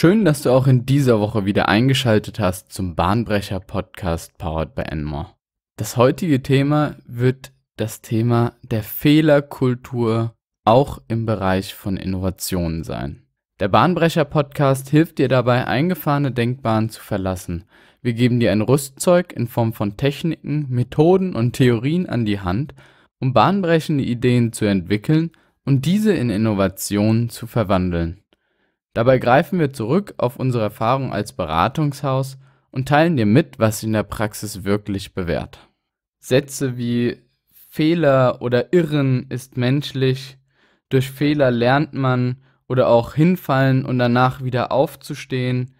Schön, dass du auch in dieser Woche wieder eingeschaltet hast zum Bahnbrecher Podcast Powered by Enmore. Das heutige Thema wird das Thema der Fehlerkultur auch im Bereich von Innovationen sein. Der Bahnbrecher Podcast hilft dir dabei, eingefahrene Denkbahnen zu verlassen. Wir geben dir ein Rüstzeug in Form von Techniken, Methoden und Theorien an die Hand, um bahnbrechende Ideen zu entwickeln und diese in Innovationen zu verwandeln. Dabei greifen wir zurück auf unsere Erfahrung als Beratungshaus und teilen dir mit, was sich in der Praxis wirklich bewährt. Sätze wie Fehler oder Irren ist menschlich, durch Fehler lernt man oder auch hinfallen und danach wieder aufzustehen,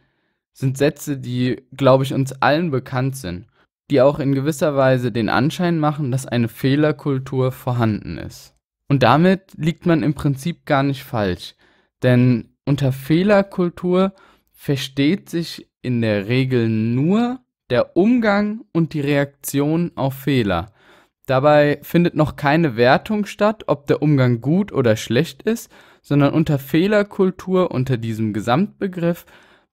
sind Sätze, die, glaube ich, uns allen bekannt sind, die auch in gewisser Weise den Anschein machen, dass eine Fehlerkultur vorhanden ist. Und damit liegt man im Prinzip gar nicht falsch, denn unter Fehlerkultur versteht sich in der Regel nur der Umgang und die Reaktion auf Fehler. Dabei findet noch keine Wertung statt, ob der Umgang gut oder schlecht ist, sondern unter Fehlerkultur, unter diesem Gesamtbegriff,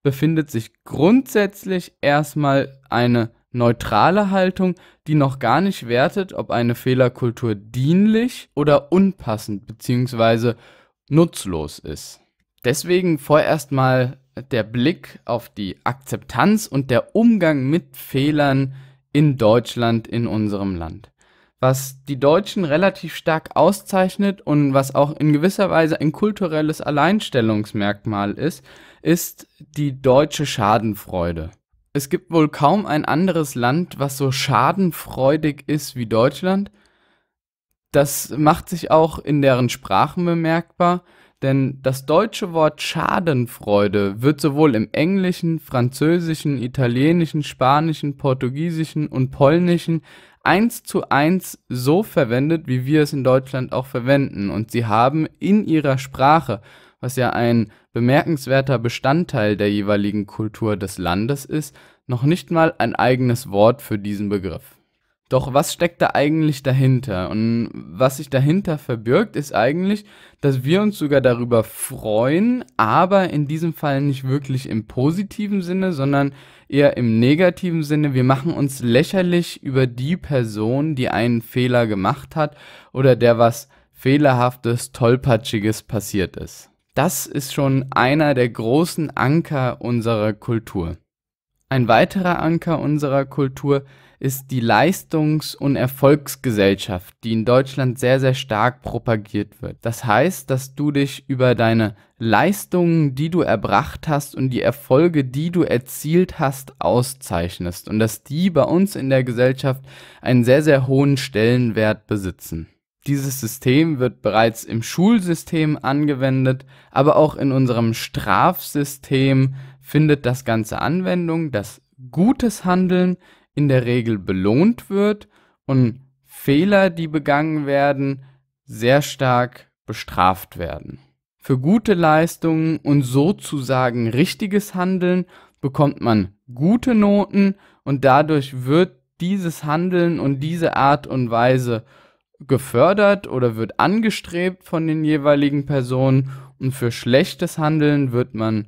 befindet sich grundsätzlich erstmal eine neutrale Haltung, die noch gar nicht wertet, ob eine Fehlerkultur dienlich oder unpassend bzw. nutzlos ist. Deswegen vorerst mal der Blick auf die Akzeptanz und der Umgang mit Fehlern in Deutschland, in unserem Land. Was die Deutschen relativ stark auszeichnet und was auch in gewisser Weise ein kulturelles Alleinstellungsmerkmal ist, ist die deutsche Schadenfreude. Es gibt wohl kaum ein anderes Land, was so schadenfreudig ist wie Deutschland. Das macht sich auch in deren Sprachen bemerkbar denn das deutsche Wort Schadenfreude wird sowohl im Englischen, Französischen, Italienischen, Spanischen, Portugiesischen und Polnischen eins zu eins so verwendet, wie wir es in Deutschland auch verwenden. Und sie haben in ihrer Sprache, was ja ein bemerkenswerter Bestandteil der jeweiligen Kultur des Landes ist, noch nicht mal ein eigenes Wort für diesen Begriff. Doch was steckt da eigentlich dahinter? Und was sich dahinter verbirgt, ist eigentlich, dass wir uns sogar darüber freuen, aber in diesem Fall nicht wirklich im positiven Sinne, sondern eher im negativen Sinne. Wir machen uns lächerlich über die Person, die einen Fehler gemacht hat oder der was fehlerhaftes, tollpatschiges passiert ist. Das ist schon einer der großen Anker unserer Kultur. Ein weiterer Anker unserer Kultur ist, ist die Leistungs- und Erfolgsgesellschaft, die in Deutschland sehr, sehr stark propagiert wird. Das heißt, dass du dich über deine Leistungen, die du erbracht hast und die Erfolge, die du erzielt hast, auszeichnest und dass die bei uns in der Gesellschaft einen sehr, sehr hohen Stellenwert besitzen. Dieses System wird bereits im Schulsystem angewendet, aber auch in unserem Strafsystem findet das Ganze Anwendung, dass gutes Handeln in der Regel belohnt wird und Fehler, die begangen werden, sehr stark bestraft werden. Für gute Leistungen und sozusagen richtiges Handeln bekommt man gute Noten und dadurch wird dieses Handeln und diese Art und Weise gefördert oder wird angestrebt von den jeweiligen Personen und für schlechtes Handeln wird man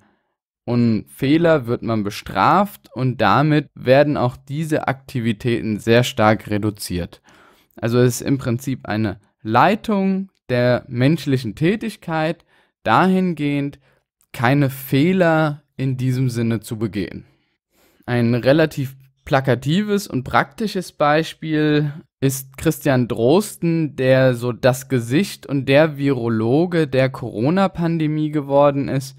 und Fehler wird man bestraft und damit werden auch diese Aktivitäten sehr stark reduziert. Also es ist im Prinzip eine Leitung der menschlichen Tätigkeit dahingehend, keine Fehler in diesem Sinne zu begehen. Ein relativ plakatives und praktisches Beispiel ist Christian Drosten, der so das Gesicht und der Virologe der Corona-Pandemie geworden ist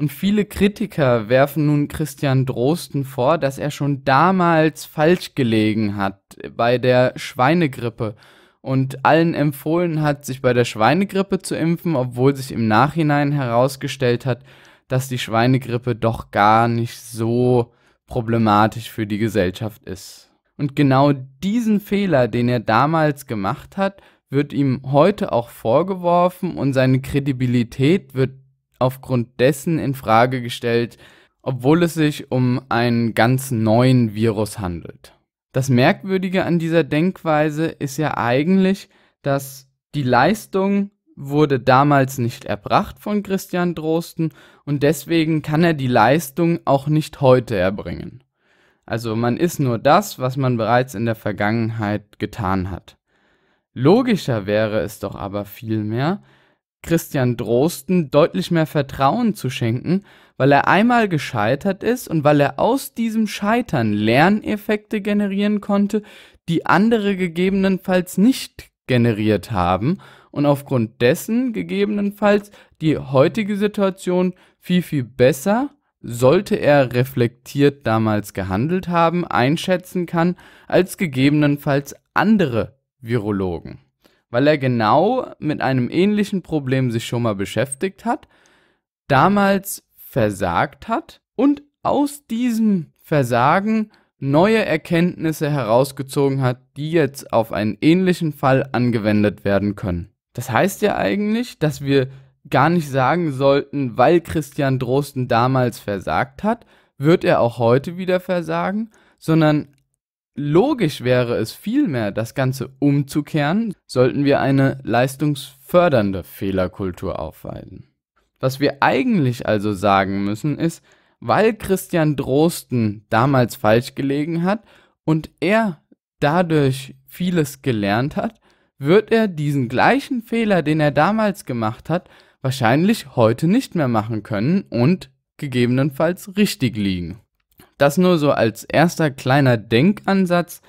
und viele Kritiker werfen nun Christian Drosten vor, dass er schon damals falsch gelegen hat bei der Schweinegrippe und allen empfohlen hat, sich bei der Schweinegrippe zu impfen, obwohl sich im Nachhinein herausgestellt hat, dass die Schweinegrippe doch gar nicht so problematisch für die Gesellschaft ist. Und genau diesen Fehler, den er damals gemacht hat, wird ihm heute auch vorgeworfen und seine Kredibilität wird aufgrund dessen in Frage gestellt, obwohl es sich um einen ganz neuen Virus handelt. Das Merkwürdige an dieser Denkweise ist ja eigentlich, dass die Leistung wurde damals nicht erbracht von Christian Drosten und deswegen kann er die Leistung auch nicht heute erbringen. Also man ist nur das, was man bereits in der Vergangenheit getan hat. Logischer wäre es doch aber vielmehr, Christian Drosten deutlich mehr Vertrauen zu schenken, weil er einmal gescheitert ist und weil er aus diesem Scheitern Lerneffekte generieren konnte, die andere gegebenenfalls nicht generiert haben und aufgrund dessen gegebenenfalls die heutige Situation viel, viel besser, sollte er reflektiert damals gehandelt haben, einschätzen kann, als gegebenenfalls andere Virologen weil er genau mit einem ähnlichen Problem sich schon mal beschäftigt hat, damals versagt hat und aus diesem Versagen neue Erkenntnisse herausgezogen hat, die jetzt auf einen ähnlichen Fall angewendet werden können. Das heißt ja eigentlich, dass wir gar nicht sagen sollten, weil Christian Drosten damals versagt hat, wird er auch heute wieder versagen, sondern Logisch wäre es vielmehr, das Ganze umzukehren, sollten wir eine leistungsfördernde Fehlerkultur aufweisen. Was wir eigentlich also sagen müssen ist, weil Christian Drosten damals falsch gelegen hat und er dadurch vieles gelernt hat, wird er diesen gleichen Fehler, den er damals gemacht hat, wahrscheinlich heute nicht mehr machen können und gegebenenfalls richtig liegen. Das nur so als erster kleiner Denkansatz,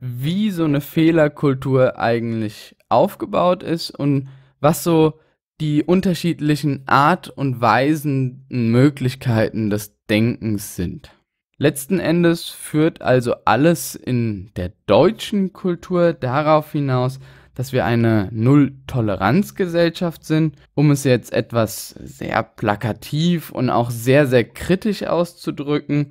wie so eine Fehlerkultur eigentlich aufgebaut ist und was so die unterschiedlichen Art und Weisen Möglichkeiten des Denkens sind. Letzten Endes führt also alles in der deutschen Kultur darauf hinaus, dass wir eine Null-Toleranz-Gesellschaft sind. Um es jetzt etwas sehr plakativ und auch sehr, sehr kritisch auszudrücken,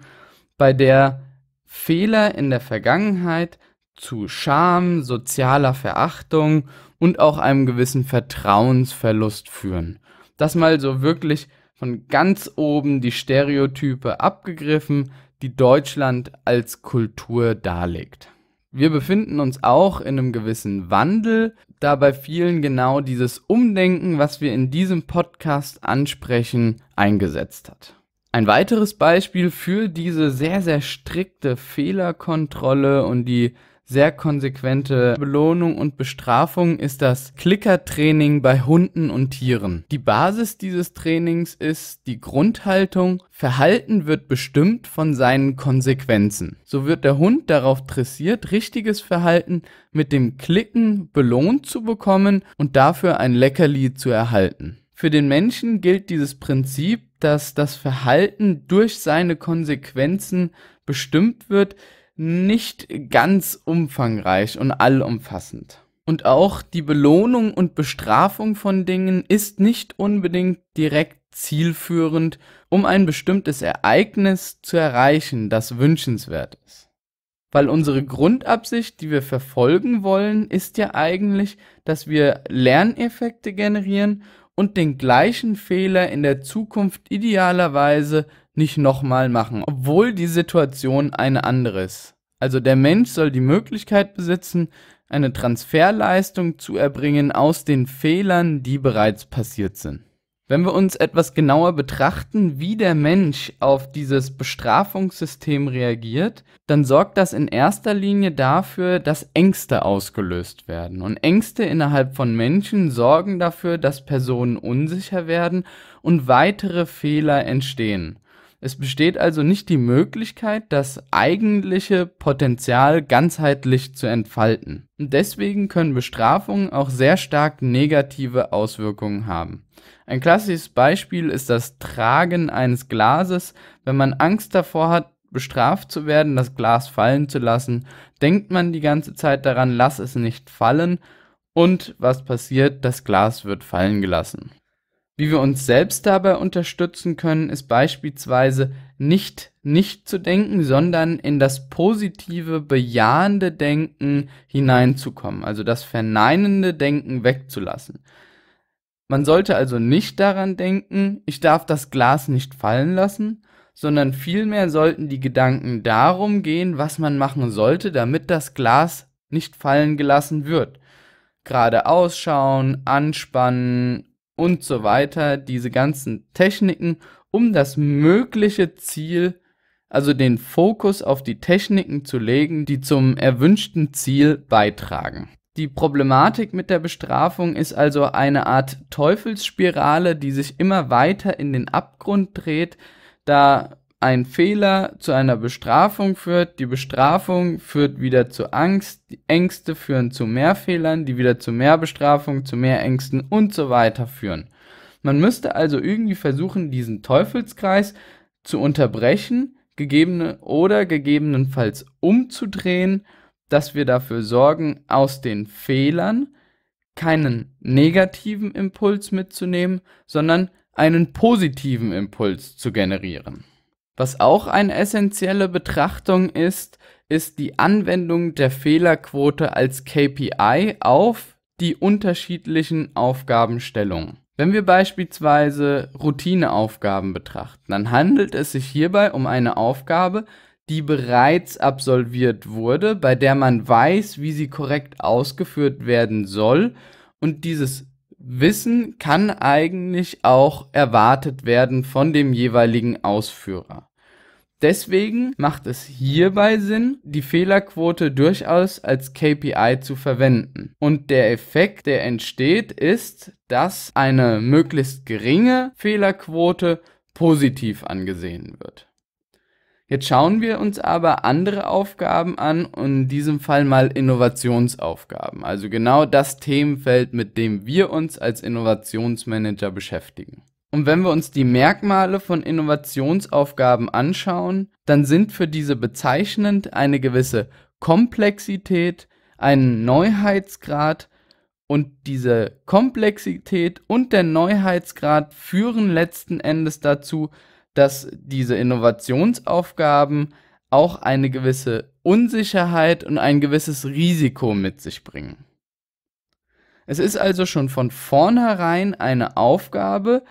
bei der Fehler in der Vergangenheit zu Scham, sozialer Verachtung und auch einem gewissen Vertrauensverlust führen. Das mal so wirklich von ganz oben die Stereotype abgegriffen, die Deutschland als Kultur darlegt. Wir befinden uns auch in einem gewissen Wandel, da bei vielen genau dieses Umdenken, was wir in diesem Podcast ansprechen, eingesetzt hat. Ein weiteres Beispiel für diese sehr, sehr strikte Fehlerkontrolle und die sehr konsequente Belohnung und Bestrafung ist das Klickertraining bei Hunden und Tieren. Die Basis dieses Trainings ist die Grundhaltung, Verhalten wird bestimmt von seinen Konsequenzen. So wird der Hund darauf dressiert, richtiges Verhalten mit dem Klicken belohnt zu bekommen und dafür ein Leckerli zu erhalten. Für den Menschen gilt dieses Prinzip dass das Verhalten durch seine Konsequenzen bestimmt wird, nicht ganz umfangreich und allumfassend. Und auch die Belohnung und Bestrafung von Dingen ist nicht unbedingt direkt zielführend, um ein bestimmtes Ereignis zu erreichen, das wünschenswert ist. Weil unsere Grundabsicht, die wir verfolgen wollen, ist ja eigentlich, dass wir Lerneffekte generieren und den gleichen Fehler in der Zukunft idealerweise nicht nochmal machen, obwohl die Situation eine andere ist. Also der Mensch soll die Möglichkeit besitzen, eine Transferleistung zu erbringen aus den Fehlern, die bereits passiert sind. Wenn wir uns etwas genauer betrachten, wie der Mensch auf dieses Bestrafungssystem reagiert, dann sorgt das in erster Linie dafür, dass Ängste ausgelöst werden. Und Ängste innerhalb von Menschen sorgen dafür, dass Personen unsicher werden und weitere Fehler entstehen. Es besteht also nicht die Möglichkeit, das eigentliche Potenzial ganzheitlich zu entfalten. Und deswegen können Bestrafungen auch sehr stark negative Auswirkungen haben. Ein klassisches Beispiel ist das Tragen eines Glases. Wenn man Angst davor hat, bestraft zu werden, das Glas fallen zu lassen, denkt man die ganze Zeit daran, lass es nicht fallen. Und was passiert? Das Glas wird fallen gelassen. Wie wir uns selbst dabei unterstützen können, ist beispielsweise nicht nicht zu denken, sondern in das positive, bejahende Denken hineinzukommen, also das verneinende Denken wegzulassen. Man sollte also nicht daran denken, ich darf das Glas nicht fallen lassen, sondern vielmehr sollten die Gedanken darum gehen, was man machen sollte, damit das Glas nicht fallen gelassen wird. Gerade ausschauen, anspannen und so weiter, diese ganzen Techniken, um das mögliche Ziel, also den Fokus auf die Techniken zu legen, die zum erwünschten Ziel beitragen. Die Problematik mit der Bestrafung ist also eine Art Teufelsspirale, die sich immer weiter in den Abgrund dreht, da ein Fehler zu einer Bestrafung führt, die Bestrafung führt wieder zu Angst, die Ängste führen zu mehr Fehlern, die wieder zu mehr Bestrafung, zu mehr Ängsten und so weiter führen. Man müsste also irgendwie versuchen, diesen Teufelskreis zu unterbrechen, gegebene oder gegebenenfalls umzudrehen, dass wir dafür sorgen, aus den Fehlern keinen negativen Impuls mitzunehmen, sondern einen positiven Impuls zu generieren. Was auch eine essentielle Betrachtung ist, ist die Anwendung der Fehlerquote als KPI auf die unterschiedlichen Aufgabenstellungen. Wenn wir beispielsweise Routineaufgaben betrachten, dann handelt es sich hierbei um eine Aufgabe, die bereits absolviert wurde, bei der man weiß, wie sie korrekt ausgeführt werden soll und dieses Wissen kann eigentlich auch erwartet werden von dem jeweiligen Ausführer. Deswegen macht es hierbei Sinn, die Fehlerquote durchaus als KPI zu verwenden. Und der Effekt, der entsteht, ist, dass eine möglichst geringe Fehlerquote positiv angesehen wird. Jetzt schauen wir uns aber andere Aufgaben an und in diesem Fall mal Innovationsaufgaben, also genau das Themenfeld, mit dem wir uns als Innovationsmanager beschäftigen. Und wenn wir uns die Merkmale von Innovationsaufgaben anschauen, dann sind für diese bezeichnend eine gewisse Komplexität, einen Neuheitsgrad und diese Komplexität und der Neuheitsgrad führen letzten Endes dazu, dass diese Innovationsaufgaben auch eine gewisse Unsicherheit und ein gewisses Risiko mit sich bringen. Es ist also schon von vornherein eine Aufgabe,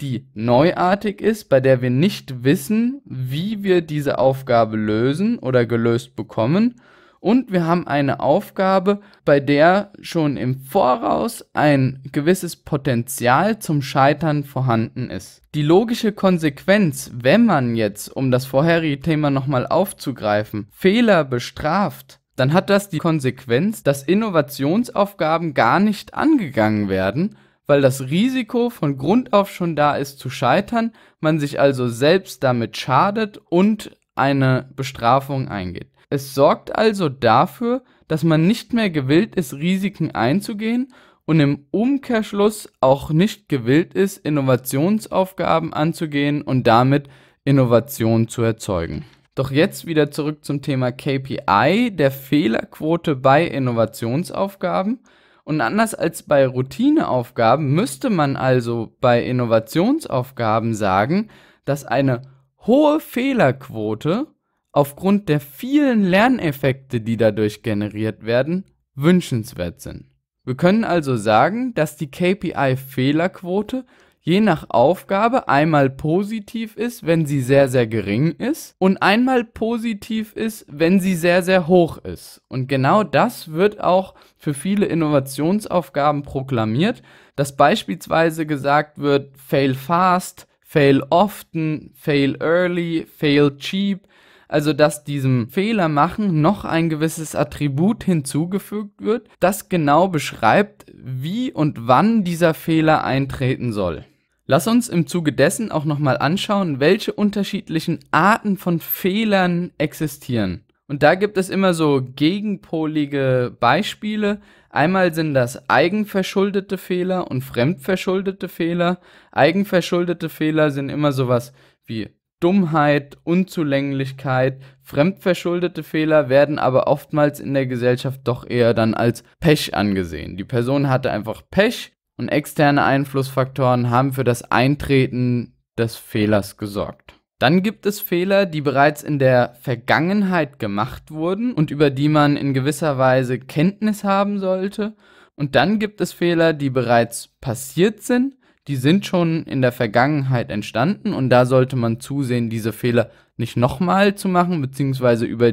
die neuartig ist, bei der wir nicht wissen, wie wir diese Aufgabe lösen oder gelöst bekommen. Und wir haben eine Aufgabe, bei der schon im Voraus ein gewisses Potenzial zum Scheitern vorhanden ist. Die logische Konsequenz, wenn man jetzt, um das vorherige Thema nochmal aufzugreifen, Fehler bestraft, dann hat das die Konsequenz, dass Innovationsaufgaben gar nicht angegangen werden, weil das Risiko von Grund auf schon da ist zu scheitern, man sich also selbst damit schadet und eine Bestrafung eingeht. Es sorgt also dafür, dass man nicht mehr gewillt ist, Risiken einzugehen und im Umkehrschluss auch nicht gewillt ist, Innovationsaufgaben anzugehen und damit Innovation zu erzeugen. Doch jetzt wieder zurück zum Thema KPI, der Fehlerquote bei Innovationsaufgaben. Und anders als bei Routineaufgaben müsste man also bei Innovationsaufgaben sagen, dass eine hohe Fehlerquote aufgrund der vielen Lerneffekte, die dadurch generiert werden, wünschenswert sind. Wir können also sagen, dass die KPI Fehlerquote je nach Aufgabe einmal positiv ist, wenn sie sehr, sehr gering ist und einmal positiv ist, wenn sie sehr, sehr hoch ist. Und genau das wird auch für viele Innovationsaufgaben proklamiert, dass beispielsweise gesagt wird, fail fast, fail often, fail early, fail cheap, also dass diesem Fehler machen noch ein gewisses Attribut hinzugefügt wird, das genau beschreibt, wie und wann dieser Fehler eintreten soll. Lass uns im Zuge dessen auch nochmal anschauen, welche unterschiedlichen Arten von Fehlern existieren. Und da gibt es immer so gegenpolige Beispiele. Einmal sind das eigenverschuldete Fehler und fremdverschuldete Fehler. Eigenverschuldete Fehler sind immer sowas wie Dummheit, Unzulänglichkeit, fremdverschuldete Fehler werden aber oftmals in der Gesellschaft doch eher dann als Pech angesehen. Die Person hatte einfach Pech und externe Einflussfaktoren haben für das Eintreten des Fehlers gesorgt. Dann gibt es Fehler, die bereits in der Vergangenheit gemacht wurden und über die man in gewisser Weise Kenntnis haben sollte. Und dann gibt es Fehler, die bereits passiert sind, die sind schon in der Vergangenheit entstanden und da sollte man zusehen, diese Fehler nicht nochmal zu machen, beziehungsweise über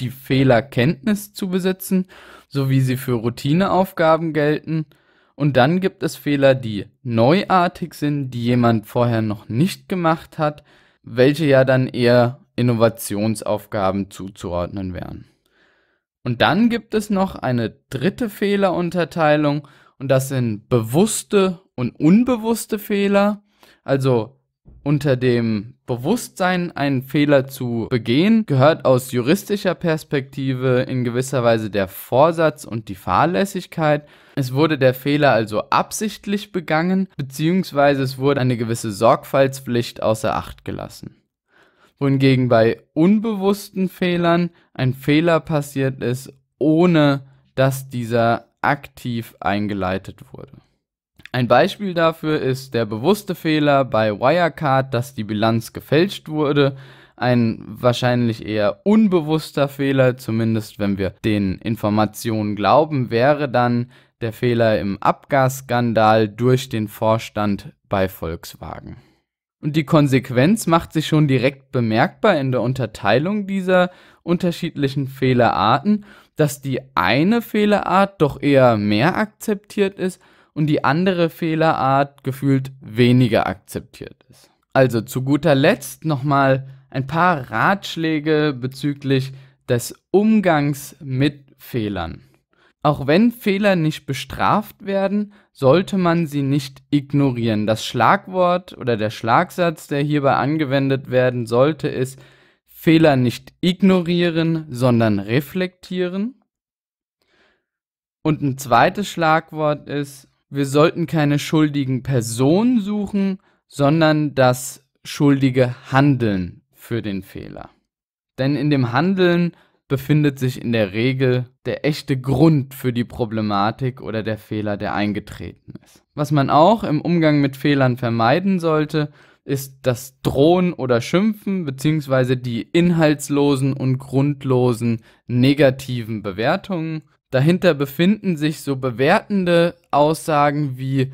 die Fehlerkenntnis zu besitzen, so wie sie für Routineaufgaben gelten und dann gibt es Fehler, die neuartig sind, die jemand vorher noch nicht gemacht hat, welche ja dann eher Innovationsaufgaben zuzuordnen wären. Und dann gibt es noch eine dritte Fehlerunterteilung und das sind bewusste und unbewusste Fehler. Also unter dem Bewusstsein, einen Fehler zu begehen, gehört aus juristischer Perspektive in gewisser Weise der Vorsatz und die Fahrlässigkeit es wurde der Fehler also absichtlich begangen, beziehungsweise es wurde eine gewisse Sorgfaltspflicht außer Acht gelassen. Wohingegen bei unbewussten Fehlern ein Fehler passiert ist, ohne dass dieser aktiv eingeleitet wurde. Ein Beispiel dafür ist der bewusste Fehler bei Wirecard, dass die Bilanz gefälscht wurde, ein wahrscheinlich eher unbewusster Fehler, zumindest wenn wir den Informationen glauben, wäre dann, der Fehler im Abgasskandal durch den Vorstand bei Volkswagen. Und die Konsequenz macht sich schon direkt bemerkbar in der Unterteilung dieser unterschiedlichen Fehlerarten, dass die eine Fehlerart doch eher mehr akzeptiert ist und die andere Fehlerart gefühlt weniger akzeptiert ist. Also zu guter Letzt nochmal ein paar Ratschläge bezüglich des Umgangs mit Fehlern. Auch wenn Fehler nicht bestraft werden, sollte man sie nicht ignorieren. Das Schlagwort oder der Schlagsatz, der hierbei angewendet werden sollte, ist Fehler nicht ignorieren, sondern reflektieren. Und ein zweites Schlagwort ist, wir sollten keine schuldigen Personen suchen, sondern das schuldige Handeln für den Fehler. Denn in dem Handeln befindet sich in der Regel der echte Grund für die Problematik oder der Fehler, der eingetreten ist. Was man auch im Umgang mit Fehlern vermeiden sollte, ist das Drohen oder Schimpfen bzw. die inhaltslosen und grundlosen negativen Bewertungen. Dahinter befinden sich so bewertende Aussagen wie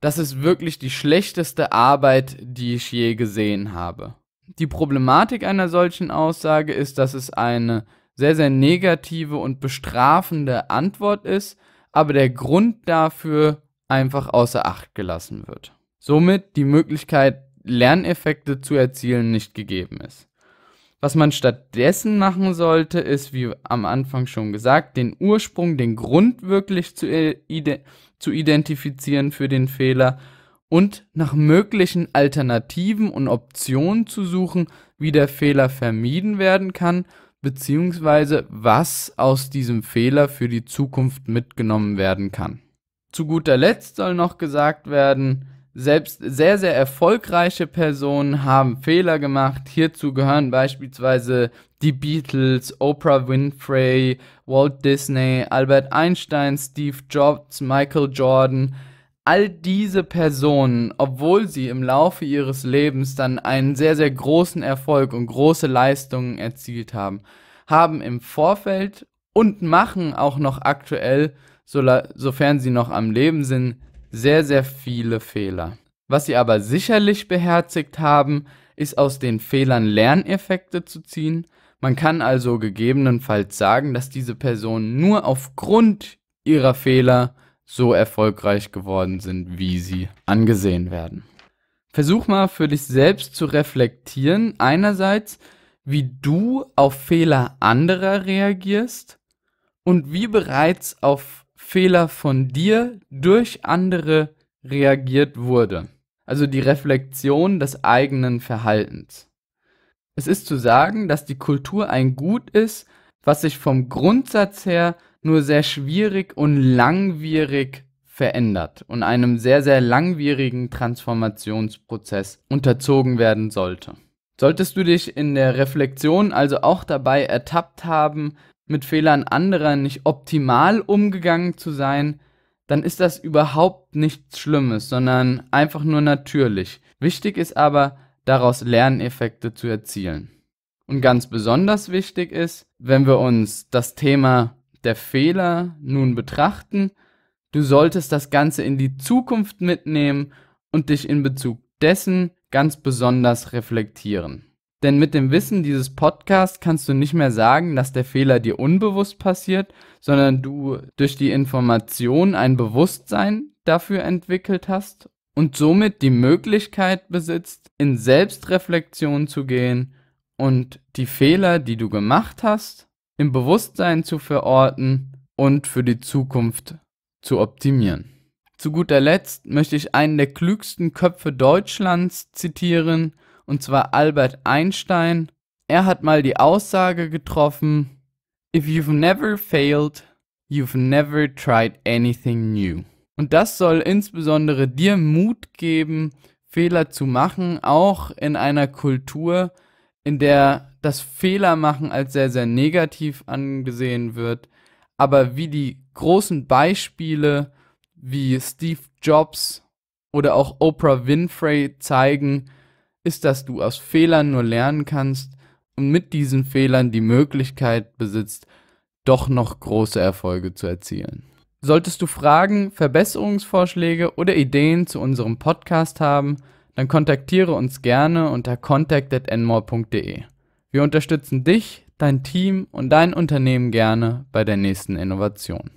das ist wirklich die schlechteste Arbeit, die ich je gesehen habe. Die Problematik einer solchen Aussage ist, dass es eine sehr, sehr negative und bestrafende Antwort ist, aber der Grund dafür einfach außer Acht gelassen wird. Somit die Möglichkeit, Lerneffekte zu erzielen, nicht gegeben ist. Was man stattdessen machen sollte, ist, wie am Anfang schon gesagt, den Ursprung, den Grund wirklich zu, äh, ide zu identifizieren für den Fehler und nach möglichen Alternativen und Optionen zu suchen, wie der Fehler vermieden werden kann beziehungsweise was aus diesem Fehler für die Zukunft mitgenommen werden kann. Zu guter Letzt soll noch gesagt werden, selbst sehr, sehr erfolgreiche Personen haben Fehler gemacht. Hierzu gehören beispielsweise die Beatles, Oprah Winfrey, Walt Disney, Albert Einstein, Steve Jobs, Michael Jordan, all diese Personen, obwohl sie im Laufe ihres Lebens dann einen sehr, sehr großen Erfolg und große Leistungen erzielt haben, haben im Vorfeld und machen auch noch aktuell, so sofern sie noch am Leben sind, sehr, sehr viele Fehler. Was sie aber sicherlich beherzigt haben, ist aus den Fehlern Lerneffekte zu ziehen. Man kann also gegebenenfalls sagen, dass diese Personen nur aufgrund ihrer Fehler so erfolgreich geworden sind, wie sie angesehen werden. Versuch mal für dich selbst zu reflektieren, einerseits, wie du auf Fehler anderer reagierst und wie bereits auf Fehler von dir durch andere reagiert wurde. Also die Reflexion des eigenen Verhaltens. Es ist zu sagen, dass die Kultur ein Gut ist, was sich vom Grundsatz her nur sehr schwierig und langwierig verändert und einem sehr, sehr langwierigen Transformationsprozess unterzogen werden sollte. Solltest du dich in der Reflexion also auch dabei ertappt haben, mit Fehlern anderer nicht optimal umgegangen zu sein, dann ist das überhaupt nichts Schlimmes, sondern einfach nur natürlich. Wichtig ist aber, daraus Lerneffekte zu erzielen. Und ganz besonders wichtig ist, wenn wir uns das Thema der Fehler nun betrachten, du solltest das Ganze in die Zukunft mitnehmen und dich in Bezug dessen ganz besonders reflektieren. Denn mit dem Wissen dieses Podcasts kannst du nicht mehr sagen, dass der Fehler dir unbewusst passiert, sondern du durch die Information ein Bewusstsein dafür entwickelt hast und somit die Möglichkeit besitzt, in Selbstreflexion zu gehen und die Fehler, die du gemacht hast, im Bewusstsein zu verorten und für die Zukunft zu optimieren. Zu guter Letzt möchte ich einen der klügsten Köpfe Deutschlands zitieren, und zwar Albert Einstein. Er hat mal die Aussage getroffen, If you've never failed, you've never tried anything new. Und das soll insbesondere dir Mut geben, Fehler zu machen, auch in einer Kultur, in der dass Fehler machen als sehr, sehr negativ angesehen wird. Aber wie die großen Beispiele wie Steve Jobs oder auch Oprah Winfrey zeigen, ist, dass du aus Fehlern nur lernen kannst und mit diesen Fehlern die Möglichkeit besitzt, doch noch große Erfolge zu erzielen. Solltest du Fragen, Verbesserungsvorschläge oder Ideen zu unserem Podcast haben, dann kontaktiere uns gerne unter contact.nmore.de. Wir unterstützen dich, dein Team und dein Unternehmen gerne bei der nächsten Innovation.